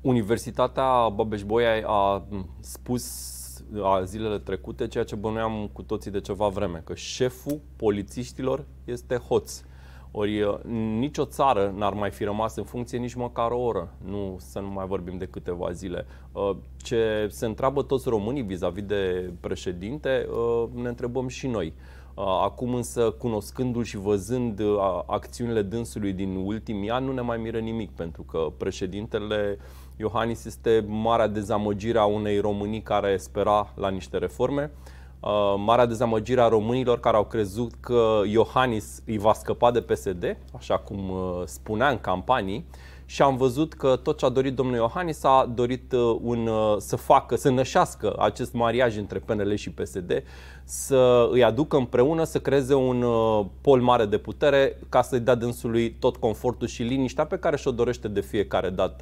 Universitatea babeș a spus a zilele trecute ceea ce bănuiam cu toții de ceva vreme, că șeful polițiștilor este hoț. Ori uh, nicio țară n-ar mai fi rămas în funcție nici măcar o oră, nu să nu mai vorbim de câteva zile. Uh, ce se întreabă toți românii vis-a-vis de președinte, uh, ne întrebăm și noi. Acum însă, cunoscându-l și văzând acțiunile dânsului din ultimii ani, nu ne mai miră nimic, pentru că președintele Iohannis este marea dezamăgire a unei românii care spera la niște reforme uh, marea dezamăgire a românilor care au crezut că Iohannis îi va scăpa de PSD, așa cum uh, spunea în campanii, și am văzut că tot ce a dorit domnul Iohannis a dorit uh, un, uh, să facă, să nășească acest mariaj între PNL și PSD, să îi aducă împreună, să creeze un uh, pol mare de putere ca să-i dea dânsului tot confortul și liniștea pe care și-o dorește de fiecare dată